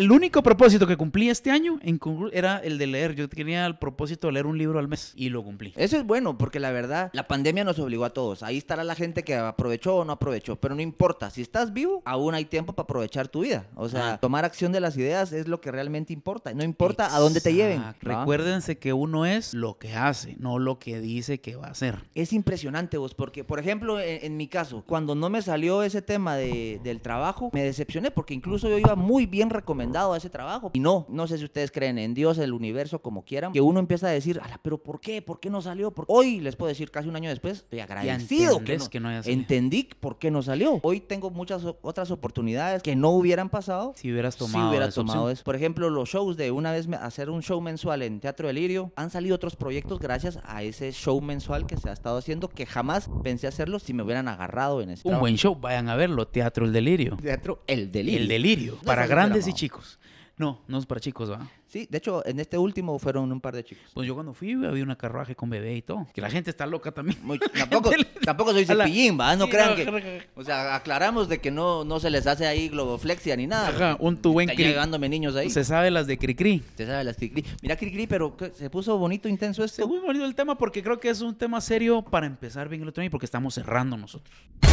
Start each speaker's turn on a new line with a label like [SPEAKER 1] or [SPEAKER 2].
[SPEAKER 1] el único propósito que cumplí este año en era el de leer. Yo tenía el propósito de leer un libro al mes y lo cumplí. Eso es bueno, porque la verdad, la pandemia nos obligó a todos. Ahí estará la gente que aprovechó o no aprovechó, pero no importa. Si estás vivo, aún hay tiempo para aprovechar tu vida. O sea, tomar acción de las ideas es lo que realmente importa. No importa a dónde te lleven. Recuérdense que uno es lo que hace, no lo que dice que va a hacer. Es impresionante vos, porque, por ejemplo, en, mi caso, cuando no me salió ese tema del trabajo, me decepcioné, porque incluso yo iba muy bien recomendado dado a ese trabajo. Y no, no sé si ustedes creen en Dios, el universo, como quieran, que uno empieza a decir, Ala, pero ¿por qué? ¿Por qué no salió? Hoy, les puedo decir, casi un año después, estoy agradecido que no, que Entendí por qué no salió. Hoy tengo muchas otras oportunidades que no hubieran pasado si
[SPEAKER 2] hubieras tomado, si hubiera tomado
[SPEAKER 1] Por ejemplo, los shows de una vez hacer un show mensual en Teatro Delirio, han salido otros proyectos gracias a ese show mensual que se ha estado haciendo que jamás pensé hacerlo si me hubieran agarrado en ese. Un buen
[SPEAKER 2] show, vayan a verlo, Teatro El Delirio. Teatro El Delirio. El Delirio. para grandes y chicos. No, no es para chicos, ¿va?
[SPEAKER 1] Sí, de hecho, en este último fueron un par de chicos. Pues yo cuando fui había
[SPEAKER 2] una carruaje con bebé y todo. Que la gente está loca también. Muy, tampoco,
[SPEAKER 1] tampoco soy cepillín, ¿va? No crean que... O sea, aclaramos de que no, no se les hace ahí globoflexia ni nada. Ajá, un tu buen cri. llegándome
[SPEAKER 2] niños ahí. Se sabe las de Cricri. Se sabe las Cricri. Mira
[SPEAKER 1] Cricri, pero se puso bonito, intenso este.
[SPEAKER 2] muy bonito el tema porque creo que es un tema serio para empezar bien el otro año porque estamos cerrando nosotros.